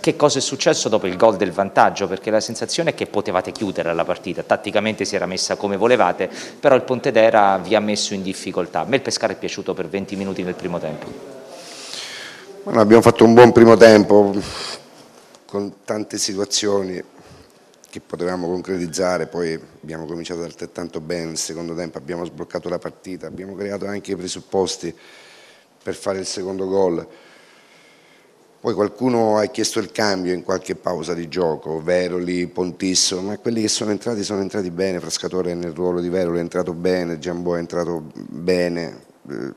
Che cosa è successo dopo il gol del vantaggio? Perché la sensazione è che potevate chiudere la partita, tatticamente si era messa come volevate, però il Pontedera vi ha messo in difficoltà. A me il Pescara è piaciuto per 20 minuti nel primo tempo. Bueno, abbiamo fatto un buon primo tempo con tante situazioni che potevamo concretizzare, poi abbiamo cominciato altrettanto bene il secondo tempo, abbiamo sbloccato la partita, abbiamo creato anche i presupposti per fare il secondo gol. Poi qualcuno ha chiesto il cambio in qualche pausa di gioco, Veroli, Pontisso, ma quelli che sono entrati sono entrati bene, Frascatore nel ruolo di Veroli è entrato bene, Giambò è entrato bene, eh,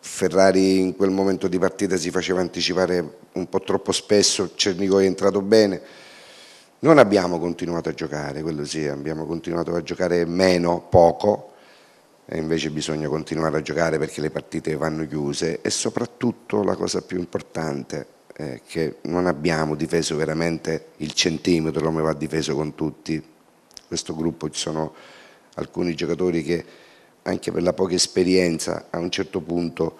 Ferrari in quel momento di partita si faceva anticipare un po' troppo spesso, Cernico è entrato bene. Non abbiamo continuato a giocare, quello sì, abbiamo continuato a giocare meno, poco, e invece bisogna continuare a giocare perché le partite vanno chiuse e soprattutto la cosa più importante eh, che non abbiamo difeso veramente il centimetro come va difeso con tutti. questo gruppo ci sono alcuni giocatori che anche per la poca esperienza a un certo punto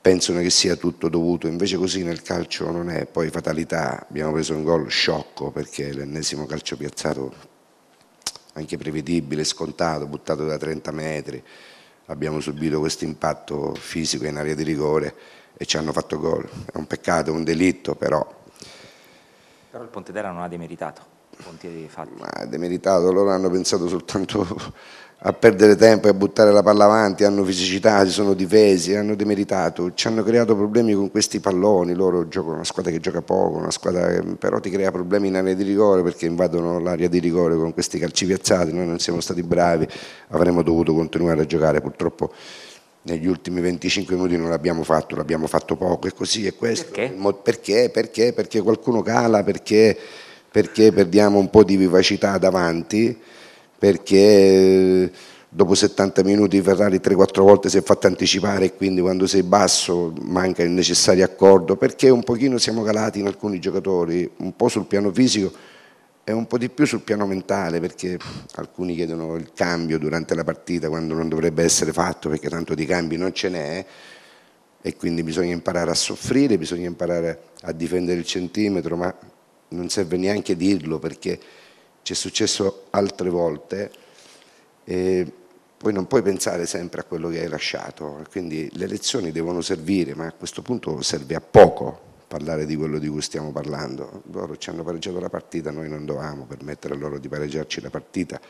pensano che sia tutto dovuto, invece così nel calcio non è, poi fatalità, abbiamo preso un gol sciocco perché l'ennesimo calcio piazzato anche prevedibile, scontato, buttato da 30 metri, abbiamo subito questo impatto fisico in area di rigore e ci hanno fatto gol. È un peccato, è un delitto però. Però il Pontedera non ha demeritato. Ma demeritato, loro hanno pensato soltanto a perdere tempo e a buttare la palla avanti, hanno fisicità, si sono difesi, hanno demeritato, ci hanno creato problemi con questi palloni, loro giocano una squadra che gioca poco, una squadra che però ti crea problemi in area di rigore perché invadono l'area di rigore con questi calci piazzati, noi non siamo stati bravi, avremmo dovuto continuare a giocare purtroppo negli ultimi 25 minuti non l'abbiamo fatto, l'abbiamo fatto poco e così è questo. Perché? Perché? Perché? Perché qualcuno cala, perché, perché perdiamo un po' di vivacità davanti, perché eh, dopo 70 minuti Ferrari 3-4 volte si è fatto anticipare e quindi quando sei basso manca il necessario accordo, perché un pochino siamo calati in alcuni giocatori, un po' sul piano fisico è un po' di più sul piano mentale perché alcuni chiedono il cambio durante la partita quando non dovrebbe essere fatto perché tanto di cambi non ce n'è e quindi bisogna imparare a soffrire, bisogna imparare a difendere il centimetro, ma non serve neanche dirlo perché ci è successo altre volte e poi non puoi pensare sempre a quello che hai lasciato, quindi le lezioni devono servire, ma a questo punto serve a poco parlare di quello di cui stiamo parlando. Loro ci hanno pareggiato la partita, noi non dovevamo permettere a loro di pareggiarci la partita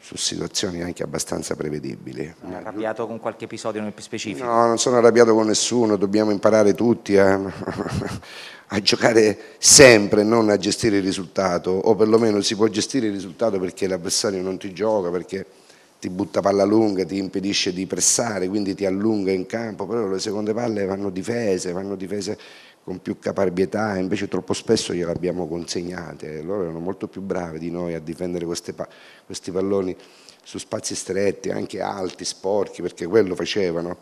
su situazioni anche abbastanza prevedibili. Non è arrabbiato con qualche episodio nel specifico? No, non sono arrabbiato con nessuno, dobbiamo imparare tutti a, a, giocare sempre, non a gestire il risultato, o perlomeno si può gestire il risultato perché l'avversario non ti gioca, perché ti butta palla lunga, ti impedisce di pressare, quindi ti allunga in campo, però le seconde palle vanno difese, vanno difese con più caparbietà, e invece troppo spesso gliel'abbiamo consegnate, loro erano molto più bravi di noi a difendere pa questi palloni su spazi stretti, anche alti, sporchi, perché quello facevano,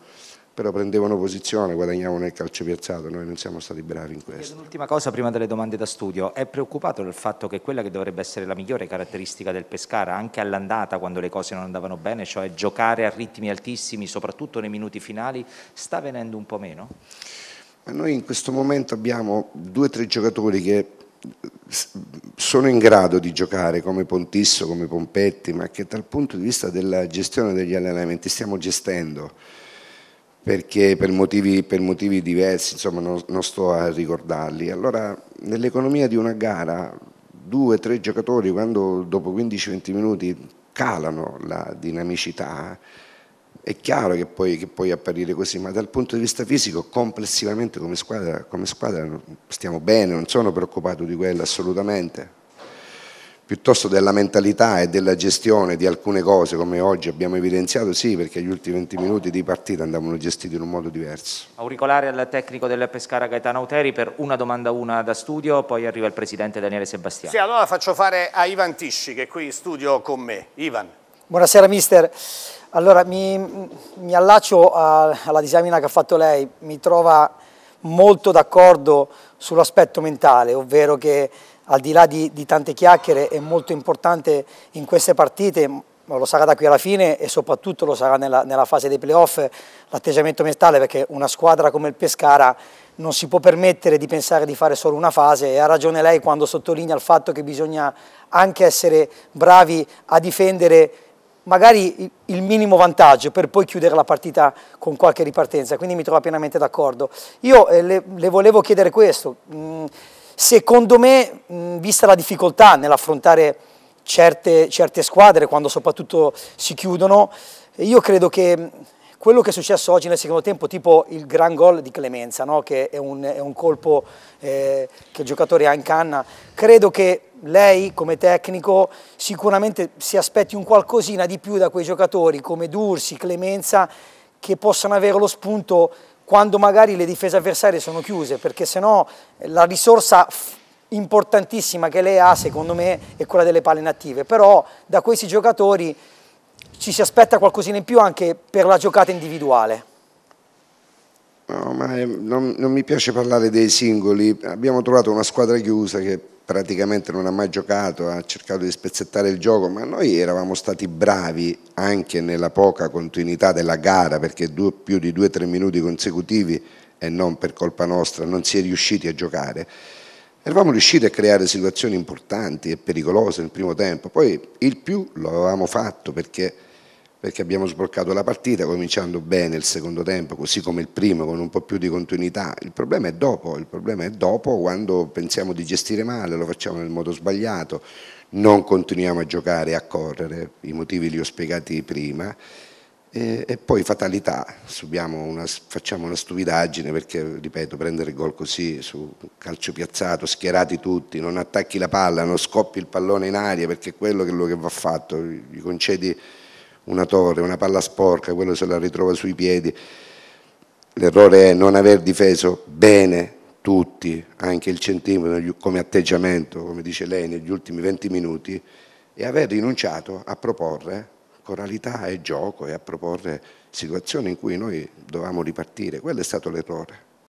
però prendevano posizione, guadagnavano il calcio piazzato, noi non siamo stati bravi in questo. Un'ultima cosa prima delle domande da studio, è preoccupato del fatto che quella che dovrebbe essere la migliore caratteristica del Pescara, anche all'andata quando le cose non andavano bene, cioè giocare a ritmi altissimi, soprattutto nei minuti finali, sta venendo un po' meno? noi in questo momento abbiamo due o tre giocatori che sono in grado di giocare come Pontisso, come Pompetti, ma che dal punto di vista della gestione degli allenamenti stiamo gestendo perché per motivi, per motivi diversi, insomma non, non, sto a ricordarli. Allora nell'economia di una gara due o tre giocatori quando dopo 15-20 minuti calano la dinamicità è chiaro che puoi, che puoi apparire così, ma dal punto di vista fisico, complessivamente come squadra, come squadra stiamo bene, non sono preoccupato di quello assolutamente piuttosto della mentalità e della gestione di alcune cose come oggi abbiamo evidenziato, sì, perché gli ultimi 20 minuti di partita andavano gestiti in un modo diverso. Auricolare al tecnico del Pescara Gaetano Auteri per una domanda una da studio, poi arriva il presidente Daniele Sebastiano. Sì, allora faccio fare a Ivan Tisci che è qui in studio con me. Ivan. Buonasera mister, allora mi, mi allaccio a, alla disamina che ha fatto lei, mi trova molto d'accordo sull'aspetto mentale, ovvero che al di là di, di tante chiacchiere è molto importante in queste partite, lo sarà da qui alla fine e soprattutto lo sarà nella, nella fase dei playoff, l'atteggiamento mentale perché una squadra come il Pescara non si può permettere di pensare di fare solo una fase e ha ragione lei quando sottolinea il fatto che bisogna anche essere bravi a difendere magari il minimo vantaggio per poi chiudere la partita con qualche ripartenza, quindi mi trovo pienamente d'accordo. Io eh, le, le, volevo chiedere questo, mm, secondo me, mm, vista la difficoltà nell'affrontare certe, certe, squadre, quando soprattutto si chiudono, io credo che mm, quello che è successo oggi nel secondo tempo, tipo il gran gol di Clemenza, no? che è un, è un colpo eh, che il giocatore ha in canna, credo che lei come tecnico sicuramente si aspetti un qualcosina di più da quei giocatori come Dursi, Clemenza, che possano avere lo spunto quando magari le difese avversarie sono chiuse, perché sennò la risorsa importantissima che lei ha, secondo me, è quella delle palle inattive. Però da questi giocatori ci si aspetta qualcosina in più anche per la giocata individuale. No, ma eh, non, non, mi piace parlare dei singoli, abbiamo trovato una squadra chiusa che praticamente non ha mai giocato, ha cercato di spezzettare il gioco, ma noi eravamo stati bravi anche nella poca continuità della gara, perché due, più di due o tre minuti consecutivi e non per colpa nostra, non si è riusciti a giocare. Eravamo riusciti a creare situazioni importanti e pericolose nel primo tempo, poi il più lo avevamo fatto perché, perché abbiamo sbloccato la partita cominciando bene il secondo tempo, così come il primo, con un po' più di continuità. Il problema è dopo, il problema è dopo quando pensiamo di gestire male, lo facciamo nel modo sbagliato, non continuiamo a giocare, e a correre, i motivi li ho spiegati prima e, e poi fatalità, una, facciamo una stupidaggine perché, ripeto, prendere gol così su calcio piazzato, schierati tutti, non attacchi la palla, non scoppi il pallone in aria perché è quello, quello che va fatto, gli concedi una torre, una palla sporca, quello se la ritrova sui piedi. L'errore è non aver difeso bene tutti, anche il centimetro come atteggiamento, come dice lei, negli ultimi 20 minuti e aver rinunciato a proporre coralità e gioco e a proporre situazioni in cui noi dovevamo ripartire. Quello è stato l'errore.